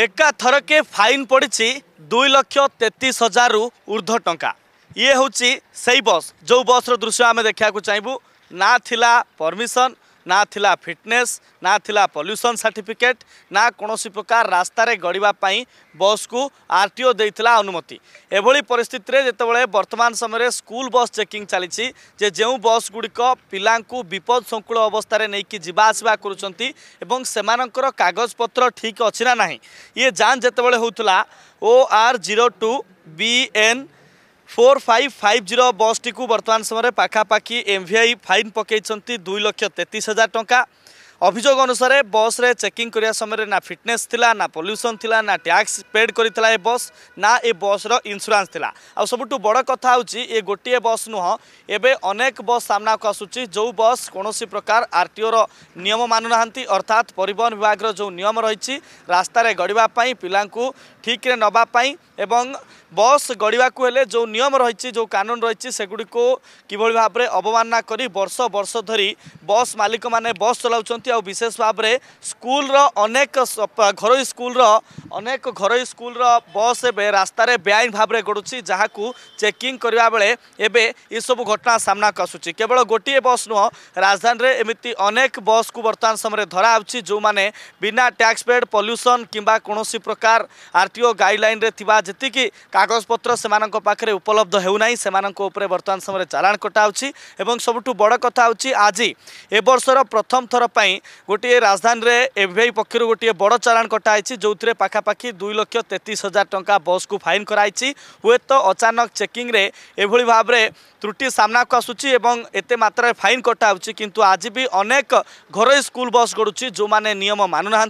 ଏକାଥରକେ ଫାଇନ୍ ପଡ଼ିଛି ଦୁଇ ଲକ୍ଷ ତେତିଶ ହଜାରରୁ ଉର୍ଦ୍ଧ୍ୱ ଟଙ୍କା ଇଏ ହେଉଛି ସେଇ ବସ୍ ଯେଉଁ ବସ୍ର ଦୃଶ୍ୟ ଆମେ ଦେଖିବାକୁ ଚାହିଁବୁ ନାଁ ଥିଲା ପରମିସନ୍ ନା ଥିଲା ଫିଟନେସ୍ ନା ଥିଲା ପଲ୍ୟୁସନ୍ ସାର୍ଟିଫିକେଟ୍ ନା କୌଣସି ପ୍ରକାର ରାସ୍ତାରେ ଗଡ଼ିବା ପାଇଁ ବସ୍କୁ ଆର୍ ଟି ଓ ଦେଇଥିଲା ଅନୁମତି ଏଭଳି ପରିସ୍ଥିତିରେ ଯେତେବେଳେ ବର୍ତ୍ତମାନ ସମୟରେ ସ୍କୁଲ ବସ୍ ଚେକିଂ ଚାଲିଛି ଯେ ଯେଉଁ ବସ୍ ଗୁଡ଼ିକ ପିଲାଙ୍କୁ ବିପଦ ସଂକୁଳ ଅବସ୍ଥାରେ ନେଇକି ଯିବା ଆସିବା କରୁଛନ୍ତି ଏବଂ ସେମାନଙ୍କର କାଗଜପତ୍ର ଠିକ୍ ଅଛି ନା ନାହିଁ ଇଏ ଯାଞ୍ଚ ଯେତେବେଳେ ହେଉଥିଲା O R zero two B N four five five zero बस्टि बर्तान समयमा पाखापा एमभिआ फाइन पकेइन दुईलक्ष तेतिस हजार टा ଅଭିଯୋଗ ଅନୁସାରେ ବସ୍ରେ ଚେକିଂ କରିବା ସମୟରେ ନା ଫିଟନେସ୍ ଥିଲା ନା ପଲ୍ୟୁସନ୍ ଥିଲା ନା ଟ୍ୟାକ୍ସ ପେଡ୍ କରିଥିଲା ଏ ବସ୍ ନା ଏ ବସ୍ର ଇନ୍ସୁରାନ୍ସ ଥିଲା ଆଉ ସବୁଠୁ ବଡ଼ କଥା ହେଉଛି ଏ ଗୋଟିଏ ବସ୍ ନୁହଁ ଏବେ ଅନେକ ବସ୍ ସାମ୍ନାକୁ ଆସୁଛି ଯେଉଁ ବସ୍ କୌଣସି ପ୍ରକାର ଆର୍ ଟି ଓର ନିୟମ ମାନୁନାହାନ୍ତି ଅର୍ଥାତ୍ ପରିବହନ ବିଭାଗର ଯେଉଁ ନିୟମ ରହିଛି ରାସ୍ତାରେ ଗଡ଼ିବା ପାଇଁ ପିଲାଙ୍କୁ ଠିକ୍ରେ ନେବା ପାଇଁ ଏବଂ ବସ୍ ଗଡ଼ିବାକୁ ହେଲେ ଯେଉଁ ନିୟମ ରହିଛି ଯେଉଁ କାନୁନ ରହିଛି ସେଗୁଡ଼ିକୁ କିଭଳି ଭାବରେ ଅବମାନନା କରି ବର୍ଷ ବର୍ଷ ଧରି ବସ୍ ମାଲିକମାନେ ବସ୍ ଚଲାଉଛନ୍ତି ଆଉ ବିଶେଷ ଭାବରେ ସ୍କୁଲର ଅନେକ ଘରୋଇ ସ୍କୁଲର ଅନେକ ଘରୋଇ ସ୍କୁଲର ବସ୍ ଏବେ ରାସ୍ତାରେ ବେଆଇନ ଭାବରେ ଗଡ଼ୁଛି ଯାହାକୁ ଚେକିଂ କରିବା ବେଳେ ଏବେ ଏସବୁ ଘଟଣା ସାମ୍ନାକୁ ଆସୁଛି କେବଳ ଗୋଟିଏ ବସ୍ ନୁହଁ ରାଜଧାନୀରେ ଏମିତି ଅନେକ ବସ୍କୁ ବର୍ତ୍ତମାନ ସମୟରେ ଧରାହେଉଛି ଯେଉଁମାନେ ବିନା ଟ୍ୟାକ୍ସ ପେଡ୍ ପଲ୍ୟୁସନ୍ କିମ୍ବା କୌଣସି ପ୍ରକାର ଆର୍ ଟି ଓ ଗାଇଡ଼ଲାଇନ୍ରେ ଥିବା ଯେତିକି କାଗଜପତ୍ର ସେମାନଙ୍କ ପାଖରେ ଉପଲବ୍ଧ ହେଉନାହିଁ ସେମାନଙ୍କ ଉପରେ ବର୍ତ୍ତମାନ ସମୟରେ ଚାଲାଣ କଟା ହେଉଛି ଏବଂ ସବୁଠୁ ବଡ଼ କଥା ହେଉଛି ଆଜି ଏବର୍ଷର ପ୍ରଥମ ଥର ପାଇଁ ଗୋଟିଏ ରାଜଧାନୀରେ ଏଫ୍ବିଆଇ ପକ୍ଷରୁ ଗୋଟିଏ ବଡ଼ ଚାଲାଣ କଟାହେଇଛି ଯେଉଁଥିରେ ପାଖାପାଖି ଦୁଇ ଲକ୍ଷ ତେତିଶ ହଜାର ଟଙ୍କା ବସ୍କୁ ଫାଇନ୍ କରାଯାଇଛି ହୁଏତ ଅଚାନକ ଚେକିଂରେ ଏଭଳି ଭାବରେ ত্রুটি সামনাকু আসুচি এবং এতে মাত্রায় ফাইন কটা হচ্ছে কিন্তু আজ বি অনেক ঘরোই স্কুল বস গড়ুছি যে নিয়ম মানু না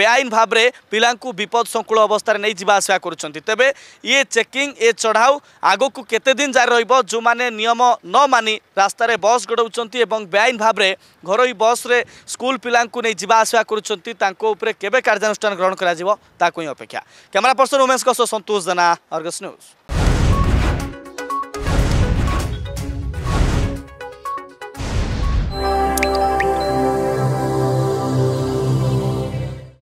বেআইন ভাবে পিলা বিপদ সংকুল অবস্থায় নিয়ে যা আসা করছেন তবে ইয়ে চেকিং এ চড়াও আগকু কেতেদিন জারি রহব যে নিয়ম ন মানি রাস্তায় বস গড়াউছেন এবং বেআইন ভাবে ঘরোই বস্রে স্কুল स्कुल पिलाइ जसले के कार्नुष्ठान ग्रहण गरिब अपेक्षा क्यमेरा पर्सन उमेशको सन्तोष अर्गस न्यूज